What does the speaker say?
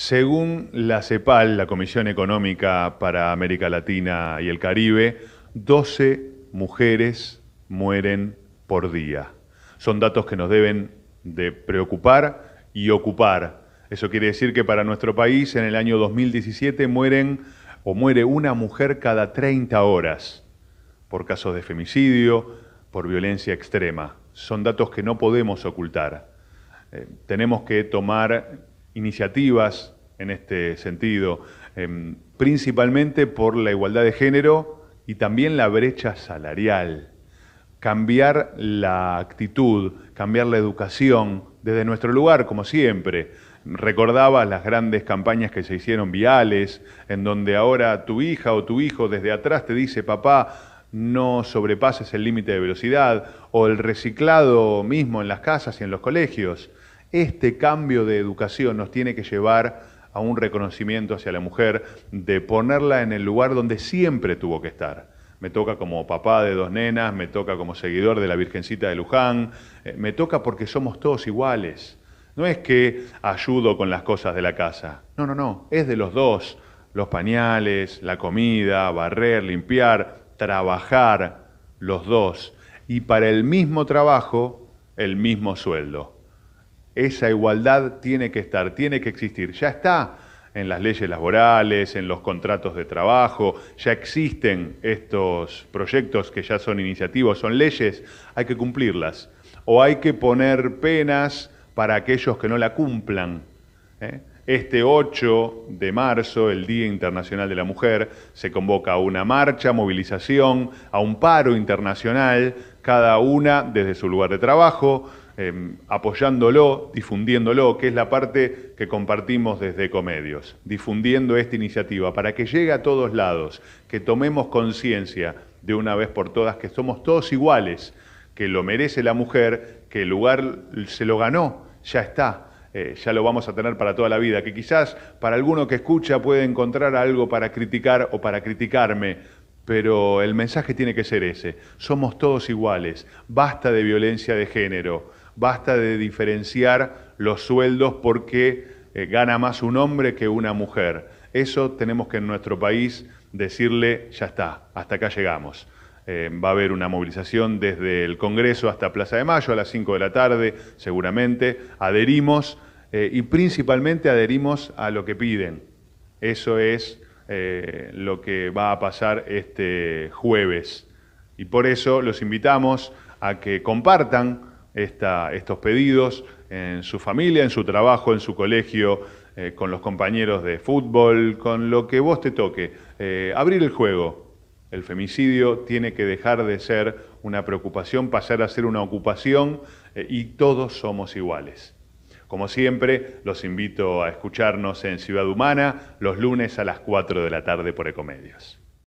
Según la CEPAL, la Comisión Económica para América Latina y el Caribe, 12 mujeres mueren por día. Son datos que nos deben de preocupar y ocupar. Eso quiere decir que para nuestro país en el año 2017 mueren o muere una mujer cada 30 horas por casos de femicidio, por violencia extrema. Son datos que no podemos ocultar. Eh, tenemos que tomar iniciativas en este sentido, em, principalmente por la igualdad de género y también la brecha salarial. Cambiar la actitud, cambiar la educación desde nuestro lugar, como siempre. Recordaba las grandes campañas que se hicieron viales, en donde ahora tu hija o tu hijo desde atrás te dice, papá, no sobrepases el límite de velocidad, o el reciclado mismo en las casas y en los colegios. Este cambio de educación nos tiene que llevar a un reconocimiento hacia la mujer, de ponerla en el lugar donde siempre tuvo que estar. Me toca como papá de dos nenas, me toca como seguidor de la Virgencita de Luján, eh, me toca porque somos todos iguales. No es que ayudo con las cosas de la casa. No, no, no, es de los dos. Los pañales, la comida, barrer, limpiar, trabajar, los dos. Y para el mismo trabajo, el mismo sueldo esa igualdad tiene que estar, tiene que existir. Ya está en las leyes laborales, en los contratos de trabajo, ya existen estos proyectos que ya son iniciativas, son leyes, hay que cumplirlas. O hay que poner penas para aquellos que no la cumplan. ¿eh? Este 8 de marzo, el Día Internacional de la Mujer, se convoca a una marcha, movilización, a un paro internacional, cada una desde su lugar de trabajo, Em, apoyándolo, difundiéndolo, que es la parte que compartimos desde Comedios, difundiendo esta iniciativa para que llegue a todos lados, que tomemos conciencia de una vez por todas que somos todos iguales, que lo merece la mujer, que el lugar se lo ganó, ya está. Eh, ya lo vamos a tener para toda la vida, que quizás para alguno que escucha puede encontrar algo para criticar o para criticarme, pero el mensaje tiene que ser ese. Somos todos iguales. Basta de violencia de género basta de diferenciar los sueldos porque eh, gana más un hombre que una mujer. Eso tenemos que en nuestro país decirle, ya está, hasta acá llegamos. Eh, va a haber una movilización desde el Congreso hasta Plaza de Mayo a las 5 de la tarde, seguramente. Adherimos eh, y principalmente adherimos a lo que piden. Eso es lo que va a pasar este jueves. Y por eso los invitamos a que compartan estos pedidos en su familia, en su trabajo, en su colegio, eh, con los compañeros de fútbol, con lo que vos te toque. Eh, abrir el juego. El femicidio tiene que dejar de ser una preocupación, pasar a ser una ocupación eh, y todos somos iguales. Como siempre, los invito a escucharnos en Ciudad Humana los lunes a las 4 de la tarde por Ecomedios.